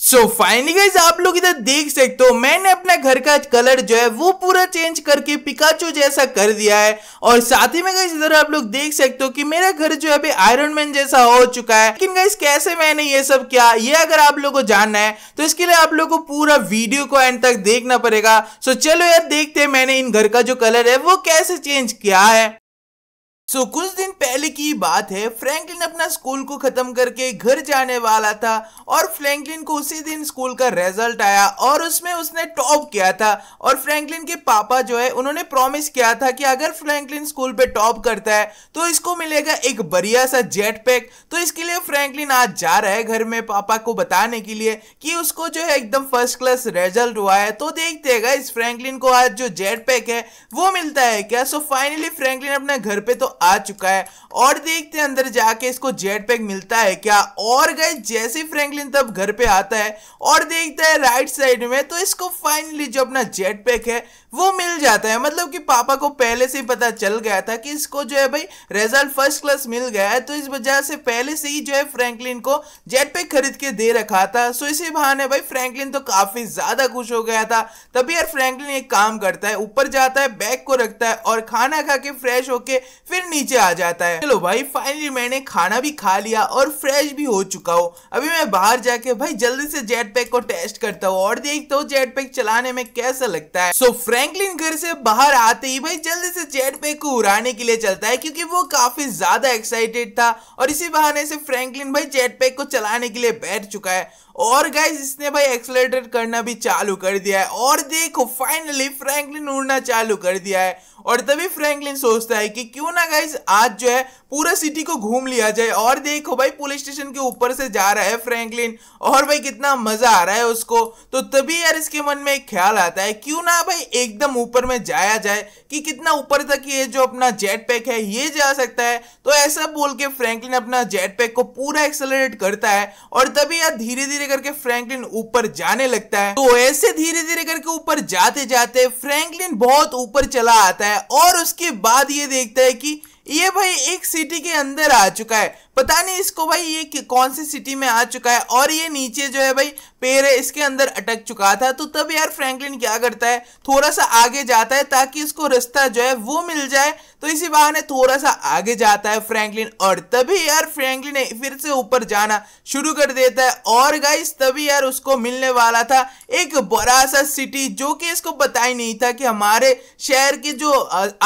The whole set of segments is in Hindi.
सो फाइनली गाइज आप लोग इधर देख सकते हो मैंने अपना घर का कलर जो है वो पूरा चेंज करके पिकाचो जैसा कर दिया है और साथ ही में गाइज इधर आप लोग देख सकते हो कि मेरा घर जो है अभी आयरन मैन जैसा हो चुका है लेकिन गाइज कैसे मैंने ये सब किया ये अगर आप लोग को जानना है तो इसके लिए आप लोग को पूरा वीडियो को एंड तक देखना पड़ेगा सो चलो यार देखते हैं मैंने इन घर का जो कलर है वो कैसे चेंज किया है सो so, कुछ दिन पहले की बात है फ्रैंकलिन अपना स्कूल को खत्म करके घर जाने वाला था और फ्रैंकलिन को उसी दिन स्कूल का रिजल्ट आया और उसमें उसने टॉप किया था और फ्रैंकलिन के पापा जो है उन्होंने प्रॉमिस किया था कि अगर फ्रैंकलिन स्कूल पे टॉप करता है तो इसको मिलेगा एक बढ़िया सा जेट पैक तो इसके लिए फ्रेंकलिन आज जा रहा है घर में पापा को बताने के लिए कि उसको जो है एकदम फर्स्ट क्लास रिजल्ट हुआ है तो देखते हैं इस फ्रेंकलिन को आज जो जेट पैक है वो मिलता है क्या सो फाइनली फ्रेंकलिन अपने घर पे तो आ चुका है और देखते हैं अंदर जाके इसको जेट पैक मिलता है क्या और गए जैसे फ्रैंकलिन तब घर पे आता है और देखता है राइट साइड में तो इसको फाइनली जो अपना जेट पैक है वो मिल जाता है मतलब कि पापा को पहले से ही पता चल गया था कि इसको जो है भाई रिजल्ट फर्स्ट क्लास मिल गया है तो इस वजह से पहले से ही जो है फ्रैंकलिन को जेट पैक खरीद के दे रखा था सो इसी बहाने भाई फ्रैंकलिन तो काफी ज्यादा खुश हो गया था तभी यार फ्रैंकलिन एक काम करता है ऊपर जाता है बैग को रखता है और खाना खा के फ्रेश होके फिर फिर नीचे आ जाता है चलो भाई फाइनली मैंने खाना भी खा लिया और फ्रेश भी हो चुका हूँ अभी मैं बाहर जाके भाई जल्दी से जेट पैक को टेस्ट करता हूँ और देखता हूँ जेट पैक चलाने में कैसा लगता है सो फ्रेंकलिन घर से बाहर आते ही भाई जल्दी से जेट पैक को उड़ाने के लिए चलता है क्यूँकी वो काफी ज्यादा एक्साइटेड था और इसी बहाने से फ्रेंकलिन भाई जेट पैक को चलाने के लिए बैठ चुका है और गाइज इसने भाई एक्सलेटर करना भी चालू कर दिया है और देखो फाइनली फ्रैंकलिन उड़ना चालू कर दिया है और तभी फ्रैंकलिन सोचता है कि क्यों ना गाइज आज जो है पूरा सिटी को घूम लिया जाए और देखो भाई पुलिस स्टेशन के ऊपर से जा रहा है फ्रैंकलिन और भाई कितना मजा आ रहा है उसको तो तभी यार इसके मन में एक ख्याल आता है क्यों ना भाई एकदम ऊपर में जाया जाए कि कितना ऊपर तक ये जो अपना जेट पैक है ये जा सकता है तो ऐसा बोल के फ्रेंकलिन अपना जेट पैक को पूरा एक्सेलरेट करता है और तभी यार धीरे धीरे करके फ्रेंकलिन ऊपर जाने लगता है तो ऐसे धीरे धीरे करके ऊपर जाते जाते फ्रेंकलिन बहुत ऊपर चला आता है है और उसके बाद ये देखता है कि ये भाई एक सिटी के अंदर आ चुका है पता नहीं इसको भाई ये कौन सी सिटी में आ चुका है और ये नीचे जो है भाई पेड़ है इसके अंदर अटक चुका था तो तब यार फ्रैंकलिन क्या करता है थोड़ा सा आगे जाता है ताकि इसको रास्ता जो है वो मिल जाए तो इसी बहाने थोड़ा सा आगे जाता है फ्रैंकलिन और तभी यार फ्रैंकलिन फिर से ऊपर जाना शुरू कर देता है और गाइस तभी यार उसको मिलने वाला था एक बड़ा सा सिटी जो कि इसको पता ही नहीं था कि हमारे शहर के जो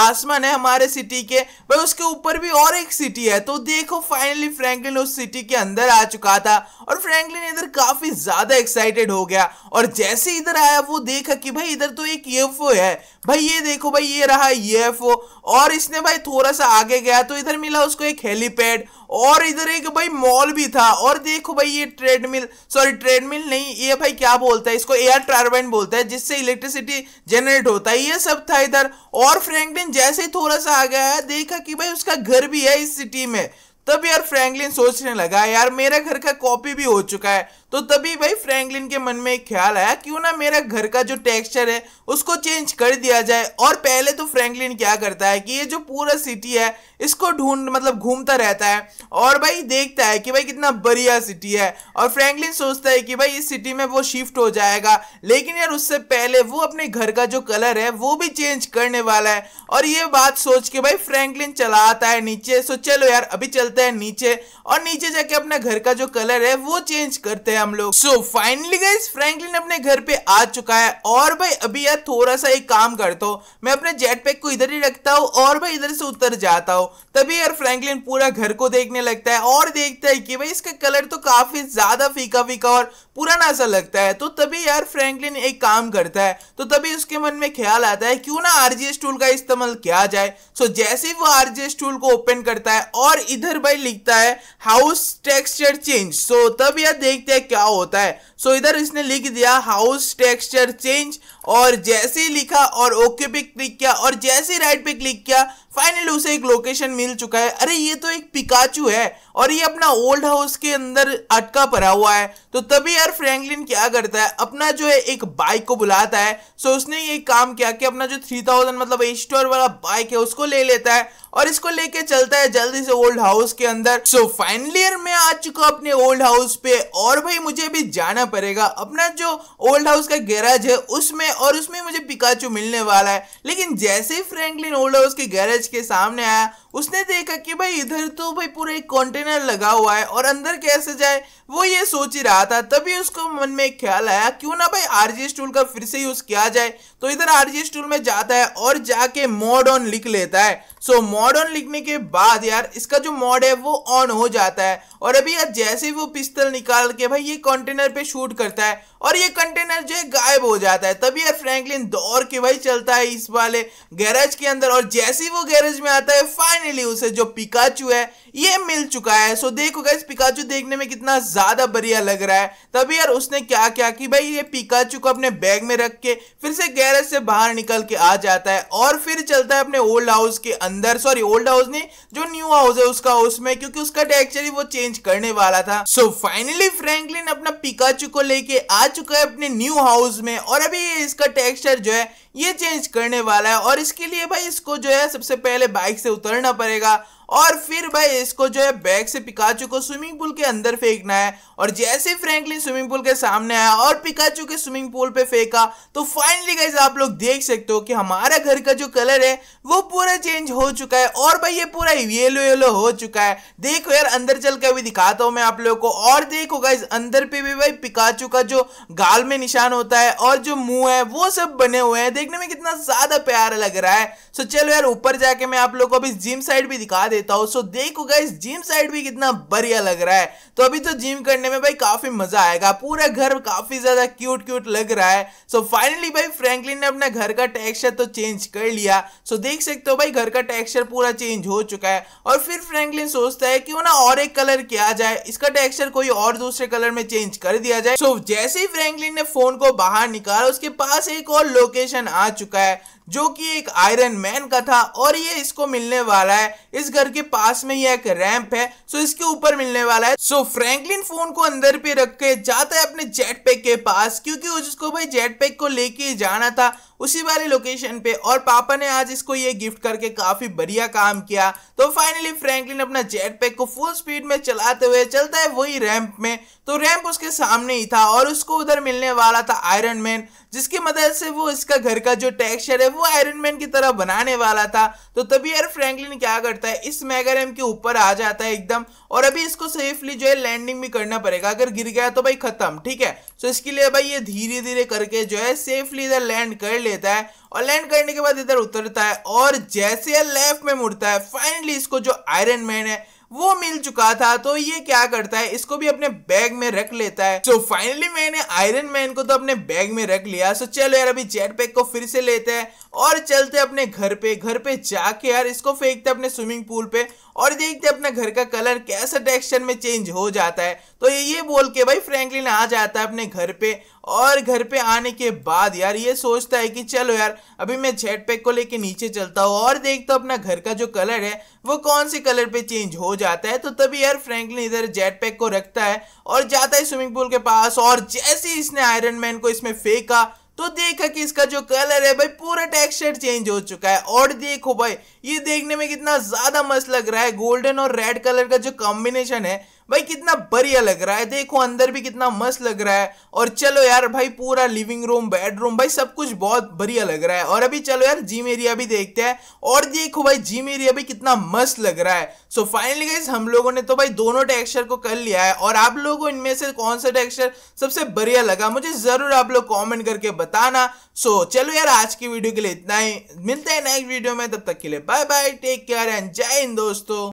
आसमान है हमारे सिटी के भाई उसके ऊपर भी और एक सिटी है तो देखो फाइनल फाइनली फ्रैंकलिन उस सिटी के अंदर आ चुका था और फ्रैंकलिन इधर काफी ज्यादा एक्साइटेड हो गया और जैसे इधर आया वो देखा कि भाई इधर तो एक यूएफओ है भाई ये देखो भाई ये रहा यूएफओ और इसने भाई थोड़ा सा आगे गया तो इधर मिला उसको एक हेलीपैड और इधर एक भाई मॉल भी था और देखो भाई ये ट्रेडमिल सॉरी ट्रेडमिल नहीं ये भाई क्या बोलता है इसको एयर टर्बाइन बोलता है जिससे इलेक्ट्रिसिटी जनरेट होता है ये सब था इधर और फ्रैंकलिन जैसे ही थोड़ा सा आ गया है देखा कि भाई उसका घर भी है इस सिटी में तब यार फ्रैंकलिन सोचने लगा यार मेरा घर का कॉपी भी हो चुका है तो तभी भाई फ्रैंकलिन के मन में एक ख्याल आया क्यों ना मेरा घर का जो टेक्सचर है उसको चेंज कर दिया जाए और पहले तो फ्रैंकलिन क्या करता है कि ये जो पूरा सिटी है इसको ढूंढ मतलब घूमता रहता है और भाई देखता है कि भाई कितना बढ़िया सिटी है और फ्रैंकलिन सोचता है कि भाई इस सिटी में वो शिफ्ट हो जाएगा लेकिन यार उससे पहले वो अपने घर का जो कलर है वो भी चेंज करने वाला है और ये बात सोच के भाई फ्रैंकलिन चला आता है नीचे सो चलो यार अभी चलते हैं नीचे और नीचे जाके अपने घर का जो कलर है वो चेंज करते हैं हम लोग सो फाइनली गाइज फ्रैंकलिन अपने घर पे आ चुका है और भाई अभी यार थोड़ा सा एक काम करता हूँ मैं अपने जेट पैक को इधर ही रखता हूँ और भाई इधर से उतर जाता हूँ तभी यार फ्रैंकलिन पूरा घर को देखने लगता है और देखता है कि भाई इसका कलर तो काफी ज्यादा फीका फीका और पुराना सा लगता है तो तभी यार फ्रैंकलिन एक काम करता है तो तभी उसके मन में ख्याल आता है क्यों ना आरजीएस टूल का इस्तेमाल किया जाए सो जैसे वो आरजीएस टूल को ओपन करता है और इधर भाई लिखता है हाउस टेक्सचर चेंज सो तब यार देखते हैं क्या होता है सो इधर इसने लिख दिया हाउस टेक्सचर चेंज और जैसे ही लिखा और ओके पे क्लिक किया और जैसे ही राइट पे क्लिक किया फाइनली उसे एक लोकेशन मिल चुका है अरे ये तो एक पिकाचू है और ये अपना ओल्ड हाउस के अंदर अटका पड़ा हुआ है तो तभी यार फ्रैंकलिन क्या करता है अपना जो है एक बाइक को बुलाता है सो उसने ये काम किया कि अपना जो थ्री थाउजेंड मतलब एस्टोर वाला बाइक है उसको ले लेता है और इसको लेके चलता है जल्दी से ओल्ड हाउस के अंदर सो so, फाइनली यार मैं आ चुका अपने ओल्ड हाउस पे और भाई मुझे भी जाना पड़ेगा अपना जो ओल्ड हाउस का गैराज है उसमें और उसमें मुझे पिकाचू मिलने वाला है लेकिन जैसे ही फ्रेंकलिन ओल्ड हाउस के गैराज के सामने आया उसने देखा कि भाई इधर तो भाई पूरा एक कंटेनर लगा हुआ है और अंदर कैसे जाए वो ये सोच ही रहा था तभी उसको मन में ख्याल आया क्यों ना भाई आरजी स्टूल का फिर से यूज किया जाए तो इधर आरजी स्टूल में जाता है और जाके मोड ऑन लिख लेता है so so, mode mod on लिखने के बाद यार इसका जो मॉड है वो ऑन हो जाता है और अभी यार जैसे वो पिस्तल निकाल के भाई ये कंटेनर पे शूट करता है और ये कंटेनर जो है गायब हो जाता है तभी यार फ्रैंकलिन दौड़ के भाई चलता है इस वाले गैरेज के अंदर और जैसे ही वो गैरेज में आता है फाइनली उसे जो पिकाचू है ये मिल चुका है सो देखो गाइस पिकाचू देखने में कितना ज्यादा बढ़िया लग रहा है तभी यार उसने क्या क्या कि भाई ये पिकाचू को अपने बैग में रख के फिर से गैरेज से बाहर निकल के आ जाता है और फिर चलता है अपने ओल्ड हाउस के अंदर सॉरी सॉरी ओल्ड हाउस नहीं जो न्यू हाउस है उसका हाउस में क्योंकि उसका टेक्चर ही वो चेंज करने वाला था सो फाइनली फ्रैंकलिन अपना पिकाचू को लेके आ चुका है अपने न्यू हाउस में और अभी इसका टेक्सचर जो है ये चेंज करने वाला है और इसके लिए भाई इसको जो है सबसे पहले बाइक से उतरना पड़ेगा और फिर भाई इसको जो है बैग से पिकाचू को स्विमिंग पूल के अंदर फेंकना है और जैसे फ्रैंकलिन स्विमिंग पूल के सामने आया और पिकाचू के स्विमिंग पूल पे फेंका तो फाइनली गाइज आप लोग देख सकते हो कि हमारा घर का जो कलर है वो पूरा चेंज हो चुका है और भाई ये पूरा येलो येलो हो चुका है देखो यार अंदर चल के अभी दिखाता हूँ मैं आप लोग को और देखो गाइज अंदर पे भी भाई पिकाचू का जो गाल में निशान होता है और जो मुंह है वो सब बने हुए हैं देख देखने में कितना ज्यादा प्यारा लग रहा है सो चलो यार ऊपर जाके मैं आप लोग को अभी जिम साइड भी दिखा देता हूँ सो देखो गाइस जिम साइड भी कितना बढ़िया लग रहा है तो अभी तो जिम करने में भाई काफी मजा आएगा पूरा घर काफी ज्यादा क्यूट क्यूट लग रहा है सो फाइनली भाई फ्रेंकलिन ने अपना घर का टेक्स्चर तो चेंज कर लिया सो देख सकते हो भाई घर का टेक्स्चर पूरा चेंज हो चुका है और फिर फ्रेंकलिन सोचता है क्यों ना और एक कलर किया जाए इसका टेक्स्चर कोई और दूसरे कलर में चेंज कर दिया जाए सो जैसे ही फ्रेंकलिन ने फोन को बाहर निकाला उसके पास एक और लोकेशन आ चुका है जो कि एक आयरन मैन का था और ये इसको मिलने वाला है इस घर के पास में ये एक रैंप है सो इसके ऊपर मिलने वाला है सो फ्रैंकलिन फोन को अंदर पे रख के जाता है अपने जेट पैक के पास क्योंकि उसको भाई जेट पैक को लेके जाना था उसी वाले लोकेशन पे और पापा ने आज इसको ये गिफ्ट करके काफी बढ़िया काम किया तो फाइनली फ्रैंकलिन अपना जेट पैक को फुल स्पीड में चलाते हुए चलता है वही रैंप में तो रैंप उसके सामने ही था और उसको उधर मिलने वाला था आयरन मैन जिसकी मदद से वो इसका घर का जो टेक्सचर है वो आयरन मैन की तरह बनाने वाला था तो तभी यार फ्रैंकलिन क्या करता है इस मैगारम के ऊपर आ जाता है एकदम और अभी इसको सेफली जो है लैंडिंग भी करना पड़ेगा अगर गिर गया तो भाई खत्म ठीक है सो इसके लिए भाई ये धीरे धीरे करके जो है सेफली इधर लैंड कर लेता है और लैंड करने के बाद इधर उतरता है और जैसे लेफ्ट में मुड़ता है फाइनली इसको जो आयरन मैन है वो मिल चुका था तो ये क्या करता है इसको भी अपने बैग में रख लेता है सो फाइनली मैंने आयरन मैन को तो अपने बैग में रख लिया सो चलो यार अभी जेट पैक को फिर से लेते हैं और चलते अपने घर पे घर पे जाके यार इसको फेंकते अपने स्विमिंग पूल पे और देखते अपने घर का कलर कैसा टेक्सचर में चेंज हो जाता है तो ये बोल के भाई फ्रैंकलिन आ जाता है अपने घर पे और घर पे आने के बाद यार ये सोचता है कि चलो यार अभी मैं जेट पैक को लेके नीचे चलता हूँ और देखता हूँ अपना घर का जो कलर है वो कौन से कलर पे चेंज हो जाता है तो तभी यार फ्रैंकलिन इधर जेट पैक को रखता है और जाता है स्विमिंग पूल के पास और जैसे इसने आयरन मैन को इसमें फेंका तो देखा कि इसका जो कलर है भाई पूरा टेक्सचर चेंज हो चुका है और देखो भाई ये देखने में कितना ज्यादा मस्त लग रहा है गोल्डन और रेड कलर का जो कॉम्बिनेशन है भाई कितना बढ़िया लग रहा है देखो अंदर भी कितना मस्त लग रहा है और चलो यार भाई पूरा लिविंग रूम बेडरूम भाई सब कुछ बहुत बढ़िया लग रहा है और अभी चलो यार जिम एरिया भी देखते हैं और देखो भाई जिम एरिया भी कितना मस्त लग रहा है सो फाइनली गाइज हम लोगों ने तो भाई दोनों टेक्स्चर को कर लिया है और आप लोगों को इनमें से कौन सा टेक्स्चर सबसे बढ़िया लगा मुझे जरूर आप लोग कॉमेंट करके बताना सो चलो यार आज की वीडियो के लिए इतना ही मिलते हैं नेक्स्ट वीडियो में तब तक के लिए bye bye take care and जय हिंद दोस्तों